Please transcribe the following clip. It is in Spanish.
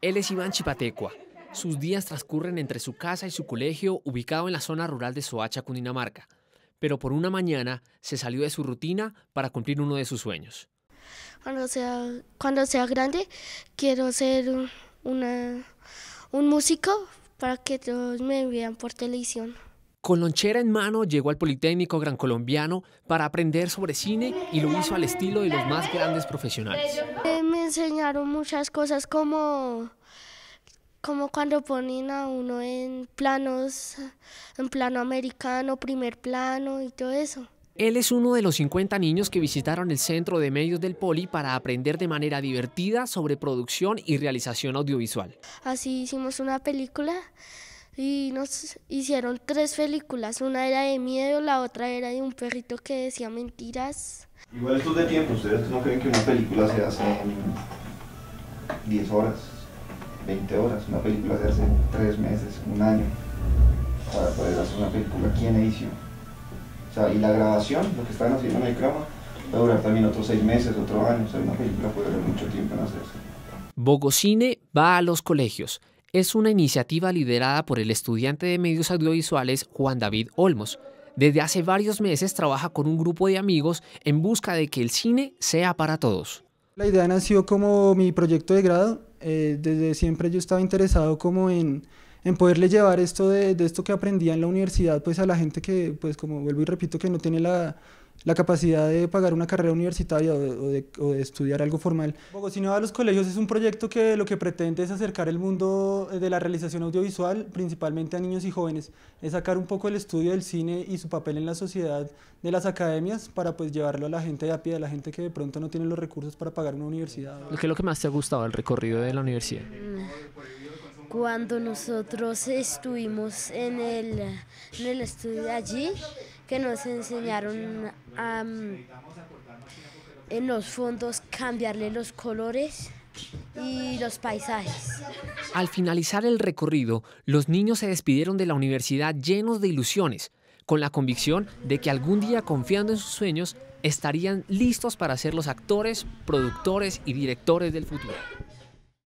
Él es Iván Chipatecua. Sus días transcurren entre su casa y su colegio ubicado en la zona rural de Soacha, Cundinamarca. Pero por una mañana se salió de su rutina para cumplir uno de sus sueños. Cuando sea, cuando sea grande quiero ser un músico para que todos me vean por televisión. Con lonchera en mano llegó al Politécnico Gran Colombiano para aprender sobre cine y lo hizo al estilo de los más grandes profesionales. Eh, me enseñaron muchas cosas como, como cuando ponen a uno en planos, en plano americano, primer plano y todo eso. Él es uno de los 50 niños que visitaron el Centro de Medios del Poli para aprender de manera divertida sobre producción y realización audiovisual. Así hicimos una película y nos hicieron tres películas. Una era de miedo, la otra era de un perrito que decía mentiras. Igual esto es de tiempo, ¿ustedes no creen que una película se hace en 10 horas, 20 horas? Una película se hace en 3 meses, un año, para poder hacer una película aquí en edición. O sea, y la grabación, lo que están haciendo en el croma, va a durar también otros 6 meses, otro año. O sea, una película puede durar mucho tiempo en hacerse. Bogocine va a los colegios es una iniciativa liderada por el estudiante de medios audiovisuales Juan David Olmos. Desde hace varios meses trabaja con un grupo de amigos en busca de que el cine sea para todos. La idea nació como mi proyecto de grado. Eh, desde siempre yo estaba interesado como en, en poderle llevar esto de, de, esto que aprendía en la universidad pues a la gente que, pues como vuelvo y repito, que no tiene la, la capacidad de pagar una carrera universitaria o de, estudiar algo formal. Bogocinova a los Colegios es un proyecto que lo que pretende es acercar el mundo eh, de la realización audiovisual, principalmente a niños y jóvenes, es sacar un poco el estudio del cine y su papel en la sociedad de las academias para pues llevarlo a la gente de a pie, a la gente que de pronto no tiene los recursos para pagar una universidad. ¿Qué es lo que más te ha gustado del recorrido de la universidad? Mm cuando nosotros estuvimos en el, en el estudio allí, que nos enseñaron en los fondos cambiarle los colores y los paisajes. Al finalizar el recorrido, los niños se despidieron de la universidad llenos de ilusiones, con la convicción de que algún día, confiando en sus sueños, estarían listos para ser los actores, productores y directores del futuro.